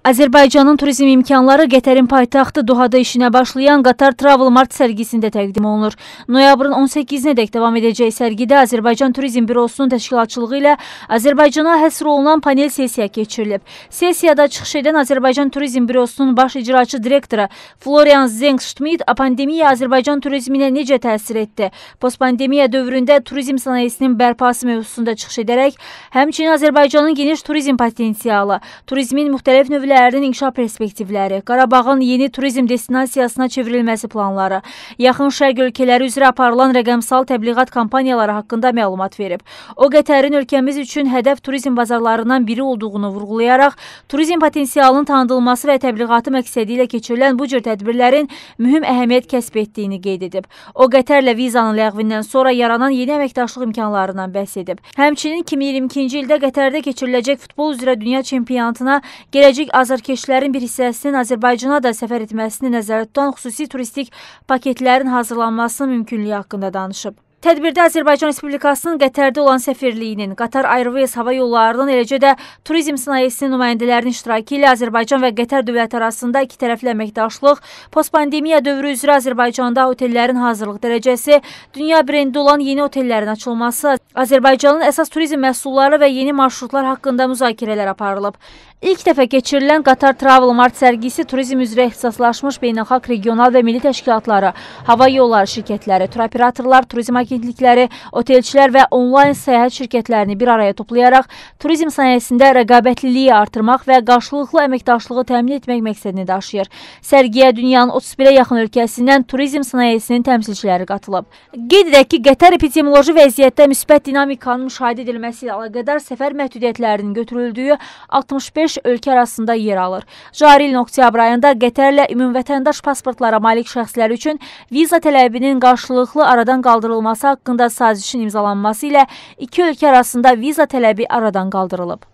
Azərbaycanın turizm imkanları Qətərin paytaxtı Dohada işinə başlayan Qatar Travel Mart sərgisində təqdim olunur. Noyabrın 18-nə dək davam edəcək sərgidə Azərbaycan Turizm Bürosunun təşkilatçılığı ilə Azərbaycana həsr olunan panel sessiya keçirilib. Sessiyada çıxış edən Azərbaycan Turizm Bürosunun baş icraçı direktoru Florian Zengschmidt pandemiya Azərbaycan turizminə necə təsir etdi? Postpandemiya dövründə turizm sənayesinin bərpası mövzusunda çıxış edərək, həmçinin Azərbaycanın geniş turizm potensialı, turizmin müxtəlif növləri şəhərlərinin inkişaf perspektivləri, Qarabağın yeni turizm destinasiyasına çevrilməsi planları, yaxın şərq ölkələri üzrə aparılan rəqəmsal təbliğat kampaniyaları haqqında məlumat verib. O, Qətərin ölkəmiz üçün hədəf turizm bazarlarından biri olduğunu vurğulayaraq, turizm potensialının tanıdılması və təbliğatı məqsədi ilə keçirilən bu cür tədbirlərin mühüm əhəmiyyət kəsb etdiyini qeyd edib. O, Qətərlə vizanın ləğvindən sonra yaranan yeni əməkdaşlıq imkanlarından bəhs edib. Həmçinin 2022-ci ildə Qətərdə keçiriləcək futbol üzrə dünya çempionatına gələcək azərkeşlərin bir hissəsinin Azərbaycana da səfər etməsini nəzərdə tutan xüsusi turistik paketlərin hazırlanmasının mümkünlüyü haqqında danışıb. Tədbirdə Azərbaycan Respublikasının Qətərdə olan səfirliyinin, Qatar Airways hava yollarının, eləcə də turizm sənayesinin nümayəndələrinin iştirakı ilə Azərbaycan və Qətər dövləti arasında iki tərəfli əməkdaşlıq, postpandemiya dövrü üzrə Azərbaycanda otellərin hazırlıq dərəcəsi, dünya brendi olan yeni otellərin açılması, Azərbaycanın əsas turizm məhsulları və yeni marşrutlar haqqında müzakirələr aparılıb. İlk dəfə keçirilən Qatar Travel Mart sərgisi turizm üzrə ixtisaslaşmış beynəlxalq regional və milli təşkilatları, hava yolları şirkətləri, turoperatorlar, turizm agentləri, agentlikləri, otelçilər və onlayn səyahət şirkətlərini bir araya toplayaraq turizm sənayesində rəqabətliliyi artırmaq və qarşılıqlı əməkdaşlığı təmin etmək məqsədini daşıyır. Sərgiyə dünyanın 31-ə yaxın ölkəsindən turizm sənayesinin təmsilçiləri qatılıb. Qeyd edək ki, Qətər epidemioloji vəziyyətdə müsbət dinamikanın müşahidə edilməsi ilə əlaqədar səfər məhdudiyyətlərinin götürüldüyü 65 ölkə arasında yer alır. Cari ilin oktyabr ayında Qətərlə ümumvətəndaş pasportlara malik şəxslər üçün viza tələbinin qarşılıqlı aradan qaldırılması haqqında sazişin imzalanması ilə iki ölkə arasında viza tələbi aradan qaldırılıb.